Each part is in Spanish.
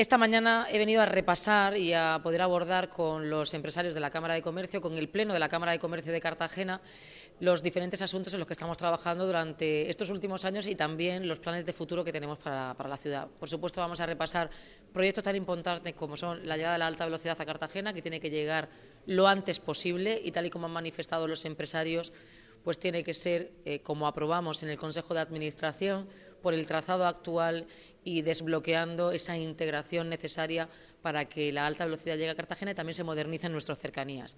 Esta mañana he venido a repasar y a poder abordar con los empresarios de la Cámara de Comercio, con el Pleno de la Cámara de Comercio de Cartagena, los diferentes asuntos en los que estamos trabajando durante estos últimos años y también los planes de futuro que tenemos para, la ciudad. Por supuesto, vamos a repasar proyectos tan importantes como son la llegada de la alta velocidad a Cartagena, que tiene que llegar lo antes posible y tal y como han manifestado los empresarios, pues tiene que ser, eh, como aprobamos en el Consejo de Administración, por el trazado actual y desbloqueando esa integración necesaria para que la alta velocidad llegue a Cartagena y también se en nuestras cercanías.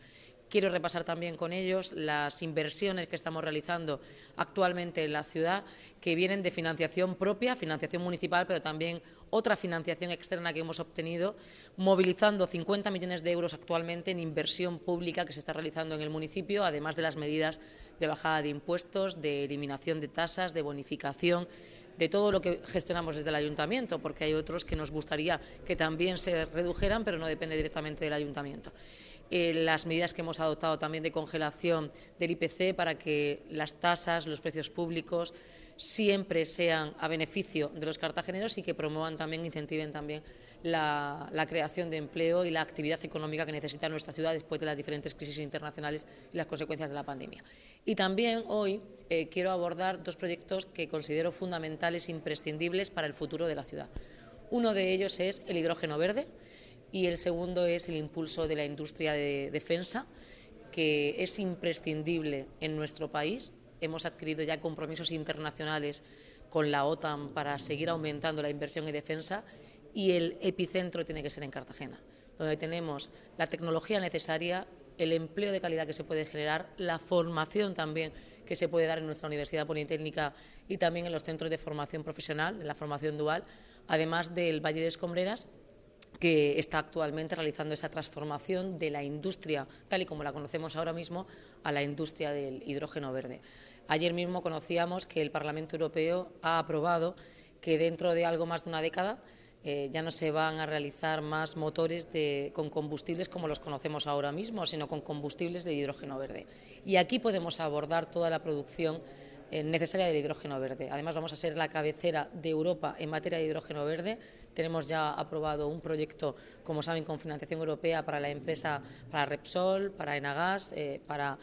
Quiero repasar también con ellos las inversiones que estamos realizando actualmente en la ciudad, que vienen de financiación propia, financiación municipal, pero también otra financiación externa que hemos obtenido, movilizando 50 millones de euros actualmente en inversión pública que se está realizando en el municipio, además de las medidas de bajada de impuestos, de eliminación de tasas, de bonificación de todo lo que gestionamos desde el ayuntamiento, porque hay otros que nos gustaría que también se redujeran, pero no depende directamente del ayuntamiento. Eh, las medidas que hemos adoptado también de congelación del IPC para que las tasas, los precios públicos, siempre sean a beneficio de los cartageneros y que promuevan también, incentiven también la, creación de empleo y la actividad económica que necesita nuestra ciudad después de las diferentes crisis internacionales y las consecuencias de la pandemia. Y también hoy eh, quiero abordar dos proyectos que considero fundamentales, e imprescindibles para el futuro de la ciudad. Uno de ellos es el hidrógeno verde y el segundo es el impulso de la industria de defensa, que es imprescindible en nuestro país Hemos adquirido ya compromisos internacionales con la OTAN para seguir aumentando la inversión y defensa y el epicentro tiene que ser en Cartagena, donde tenemos la tecnología necesaria, el empleo de calidad que se puede generar, la formación también que se puede dar en nuestra Universidad Politécnica y también en los centros de formación profesional, en la formación dual, además del Valle de Escombreras, que está actualmente realizando esa transformación de la industria, tal y como la conocemos ahora mismo, a la industria del hidrógeno verde. Ayer mismo conocíamos que el Parlamento Europeo ha aprobado que dentro de algo más de una década eh, ya no se van a realizar más motores con combustibles como los conocemos ahora mismo, sino con combustibles de hidrógeno verde. Y aquí podemos abordar toda la producción eh, necesaria de hidrógeno verde. Además, vamos a ser la cabecera de Europa en materia de hidrógeno verde. Tenemos ya aprobado un proyecto, como saben, con financiación europea para la empresa, para Repsol, para Enagas, eh, para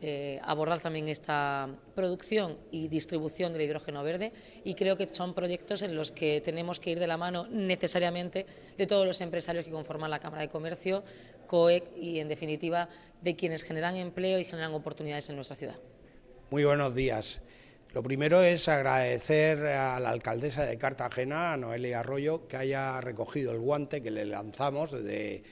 eh, abordar también esta producción y distribución del hidrógeno verde y creo que son proyectos en los que tenemos que ir de la mano necesariamente de todos los empresarios que conforman la Cámara de Comercio, COEC y, en definitiva, de quienes generan empleo y generan oportunidades en nuestra ciudad. Muy buenos días. Lo primero es agradecer a la alcaldesa de Cartagena, Noelia Arroyo, que haya recogido el guante que le lanzamos de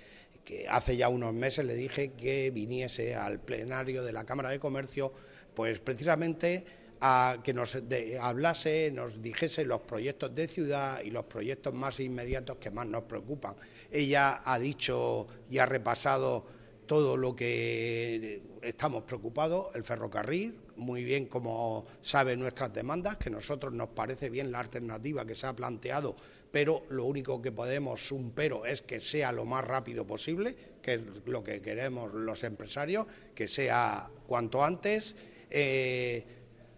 que hace ya unos meses le dije que viniese al plenario de la Cámara de Comercio, pues precisamente a que nos hablase, nos dijese los proyectos de ciudad y los proyectos más inmediatos que más nos preocupan. Ella ha dicho y ha repasado todo lo que eh, estamos preocupados, el ferrocarril, muy bien como saben nuestras demandas, que a nosotros nos parece bien la alternativa que se ha planteado, pero lo único que podemos un pero es que sea lo más rápido posible, que es lo que queremos los empresarios, que sea cuanto antes. Eh,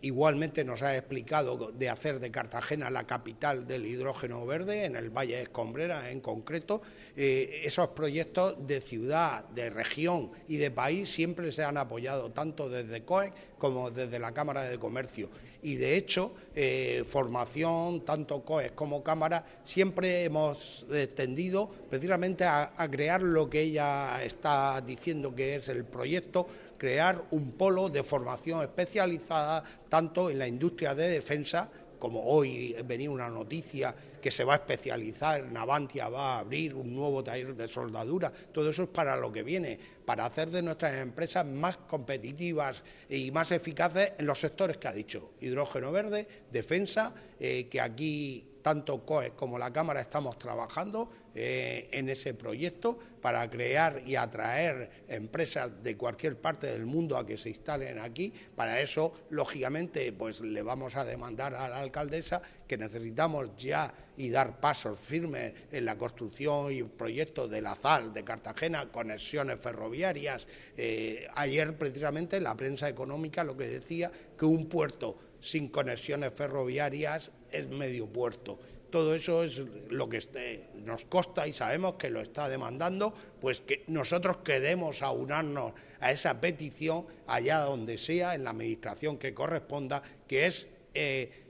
Igualmente nos ha explicado de hacer de Cartagena la capital del hidrógeno verde, en el Valle de Escombrera en concreto. Eh, esos proyectos de ciudad, de región y de país siempre se han apoyado tanto desde COEC como desde la Cámara de Comercio. Y de hecho, eh, formación, tanto COES como Cámara, siempre hemos tendido precisamente a crear lo que ella está diciendo que es el proyecto, crear un polo de formación especializada, tanto en la industria de defensa como hoy venía una noticia que se va a especializar, Navantia va a abrir un nuevo taller de soldadura, todo eso es para lo que viene, para hacer de nuestras empresas más competitivas y más eficaces en los sectores que ha dicho, hidrógeno verde, defensa, eh, que aquí tanto COE como la Cámara estamos trabajando eh, en ese proyecto para crear y atraer empresas de cualquier parte del mundo a que se instalen aquí. Para eso, lógicamente, pues le vamos a demandar a la alcaldesa que necesitamos ya y dar pasos firmes en la construcción y proyecto de la ZAL de Cartagena, conexiones ferroviarias. Eh, ayer, precisamente, la prensa económica lo que decía que un puerto sin conexiones ferroviarias es medio puerto todo eso es lo que este, nos costa y sabemos que lo está demandando, pues que nosotros queremos aunarnos a esa petición allá donde sea, en la administración que corresponda, que es eh,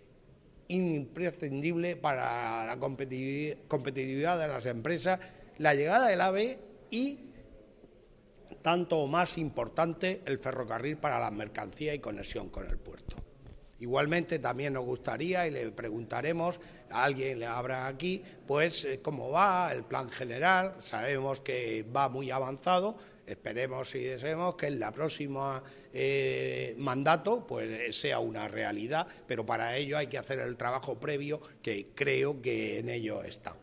imprescindible para la competitividad de las empresas, la llegada del AVE y, tanto o más importante, el ferrocarril para la mercancía y conexión con el puerto. Igualmente también nos gustaría y le preguntaremos a alguien le habrá aquí, pues eh, cómo va el plan general. Sabemos que va muy avanzado, Esperemos y deseemos que en la próxima eh, mandato pues sea una realidad, pero para ello hay que hacer el trabajo previo que creo que en ello está.